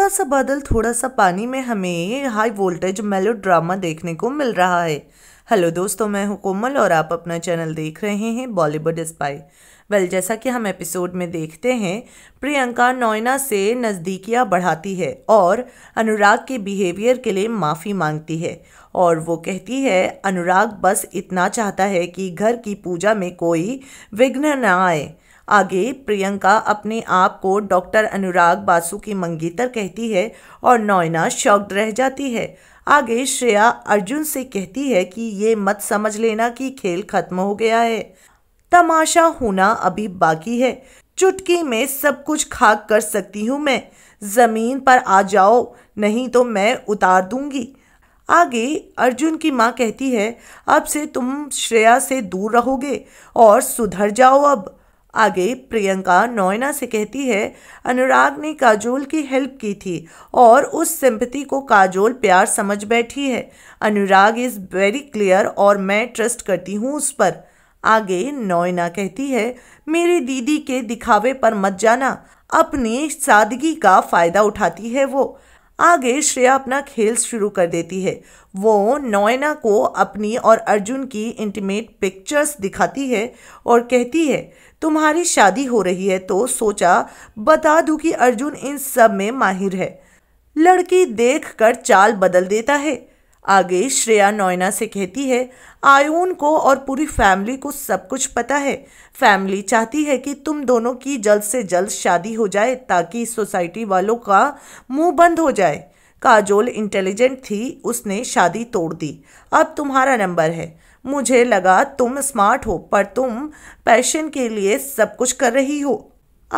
थोड़ा सा बादल थोड़ा सा पानी में हमें हाई वोल्टेज मेलो ड्रामा देखने को मिल रहा है हेलो दोस्तों मैं हूं कोमल और आप अपना चैनल देख रहे हैं बॉलीवुड स्पाई वेल जैसा कि हम एपिसोड में देखते हैं प्रियंका नोयना से नज़दीकियाँ बढ़ाती है और अनुराग के बिहेवियर के लिए माफ़ी मांगती है और वो कहती है अनुराग बस इतना चाहता है कि घर की पूजा में कोई विघ्न ना आए आगे प्रियंका अपने आप को डॉक्टर अनुराग बासु की मंगेतर कहती है और नोयना शॉक्ड रह जाती है आगे श्रेया अर्जुन से कहती है कि ये मत समझ लेना कि खेल खत्म हो गया है तमाशा होना अभी बाकी है चुटकी में सब कुछ खाक कर सकती हूँ मैं ज़मीन पर आ जाओ नहीं तो मैं उतार दूंगी आगे अर्जुन की माँ कहती है अब से तुम श्रेया से दूर रहोगे और सुधर जाओ अब आगे प्रियंका नोयना से कहती है अनुराग ने काजोल की हेल्प की थी और उस सिंपति को काजोल प्यार समझ बैठी है अनुराग इज़ वेरी क्लियर और मैं ट्रस्ट करती हूँ उस पर आगे नोयना कहती है मेरी दीदी के दिखावे पर मत जाना अपनी सादगी का फ़ायदा उठाती है वो आगे श्रेया अपना खेल शुरू कर देती है वो नोयना को अपनी और अर्जुन की इंटीमेट पिक्चर्स दिखाती है और कहती है तुम्हारी शादी हो रही है तो सोचा बता दू कि अर्जुन इन सब में माहिर है लड़की देखकर चाल बदल देता है आगे श्रेया नोयना से कहती है आयून को और पूरी फैमिली को सब कुछ पता है फैमिली चाहती है कि तुम दोनों की जल्द से जल्द शादी हो जाए ताकि सोसाइटी वालों का मुंह बंद हो जाए काजोल इंटेलिजेंट थी उसने शादी तोड़ दी अब तुम्हारा नंबर है मुझे लगा तुम स्मार्ट हो पर तुम पैशन के लिए सब कुछ कर रही हो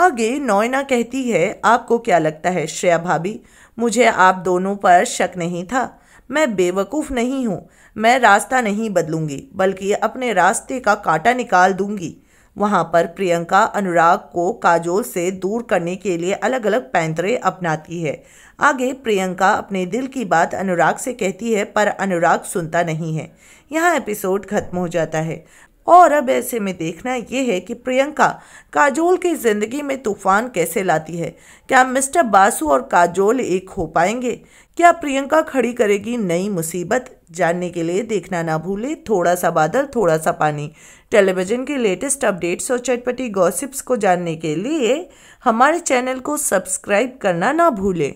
आगे नोयना कहती है आपको क्या लगता है श्रेया भाभी मुझे आप दोनों पर शक नहीं था मैं बेवकूफ़ नहीं हूँ मैं रास्ता नहीं बदलूंगी बल्कि अपने रास्ते का कांटा निकाल दूंगी वहाँ पर प्रियंका अनुराग को काजोल से दूर करने के लिए अलग अलग पैंतरे अपनाती है आगे प्रियंका अपने दिल की बात अनुराग से कहती है पर अनुराग सुनता नहीं है यहाँ एपिसोड खत्म हो जाता है और अब ऐसे में देखना ये है कि प्रियंका काजोल की ज़िंदगी में तूफान कैसे लाती है क्या मिस्टर बासु और काजोल एक हो पाएंगे क्या प्रियंका खड़ी करेगी नई मुसीबत जानने के लिए देखना ना भूले थोड़ा सा बादल थोड़ा सा पानी टेलीविज़न के लेटेस्ट अपडेट्स और चटपटी गॉसिप्स को जानने के लिए हमारे चैनल को सब्सक्राइब करना ना भूलें